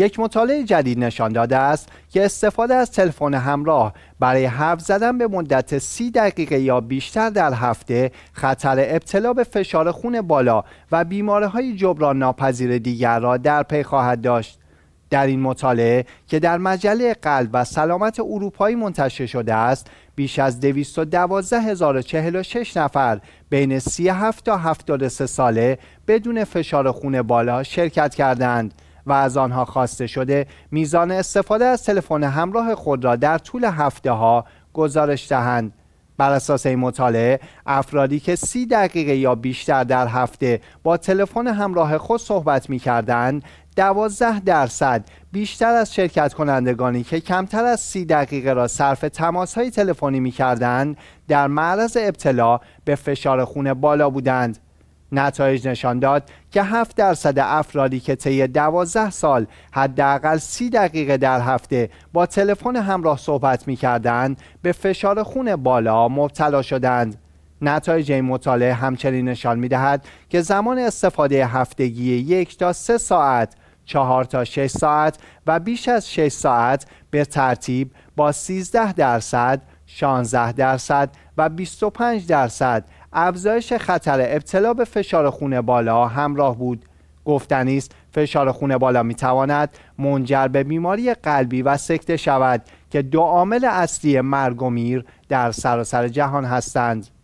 یک مطالعه جدید نشان داده است که استفاده از تلفن همراه برای حرف زدن به مدت سی دقیقه یا بیشتر در هفته خطر ابتلا به فشار خون بالا و بیماره های جبران ناپذیر دیگر را در پی خواهد داشت. در این مطالعه که در مجله قلب و سلامت اروپایی منتشر شده است بیش از 212046 نفر بین 37 تا 73 ساله بدون فشار خون بالا شرکت کردند و از آنها خواسته شده میزان استفاده از تلفن همراه خود را در طول هفته ها گزارش دهند بر اساس این مطالعه افرادی که سی دقیقه یا بیشتر در هفته با تلفن همراه خود صحبت می کردند دوازده درصد بیشتر از شرکت کنندگانی که کمتر از سی دقیقه را صرف تماس های تلفنی می کردند در معرض ابتلا به فشار خون بالا بودند نتایج نشان داد که 7 درصد افرادی که طی 12 سال حداقل 30 دقیقه در هفته با تلفن همراه صحبت می‌کردند به فشار خون بالا مبتلا شدند. نتایج این مطالعه همچنین نشان می‌دهد که زمان استفاده هفتگی یک تا سه ساعت چهار تا 6 ساعت و بیش از 6 ساعت به ترتیب با 13 درصد، 16 درصد و 25 درصد افزایش خطر ابتلا به فشار خون بالا همراه بود گفتنی است فشار خون بالا می تواند منجر به بیماری قلبی و سکته شود که دو عامل اصلی مرگ و میر در سراسر جهان هستند